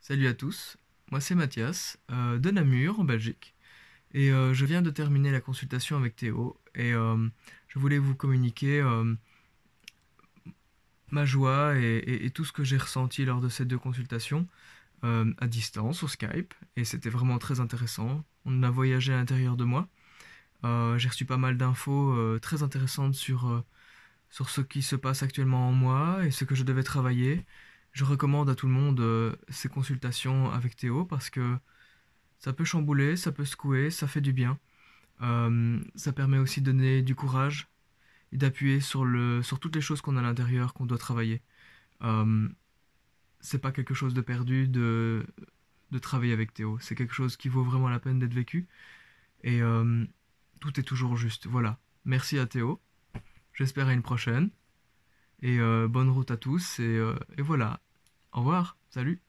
Salut à tous, moi c'est Mathias, euh, de Namur, en Belgique, et euh, je viens de terminer la consultation avec Théo, et euh, je voulais vous communiquer ma joie et, tout ce que j'ai ressenti lors de ces deux consultations à distance, sur Skype, et c'était vraiment très intéressant, on a voyagé à l'intérieur de moi, j'ai reçu pas mal d'infos très intéressantes sur, sur ce qui se passe actuellement en moi et ce que je devais travailler, je recommande à tout le monde euh, ces consultations avec Théo parce que ça peut chambouler, ça peut secouer, ça fait du bien. Euh, ça permet aussi de donner du courage et d'appuyer sur, sur toutes les choses qu'on a à l'intérieur, qu'on doit travailler. Euh, c'est pas quelque chose de perdu de, de travailler avec Théo. C'est quelque chose qui vaut vraiment la peine d'être vécu. Et tout est toujours juste. Voilà. Merci à Théo. J'espère à une prochaine. Et euh, bonne route à tous. Et, euh, et voilà. Au revoir. Salut.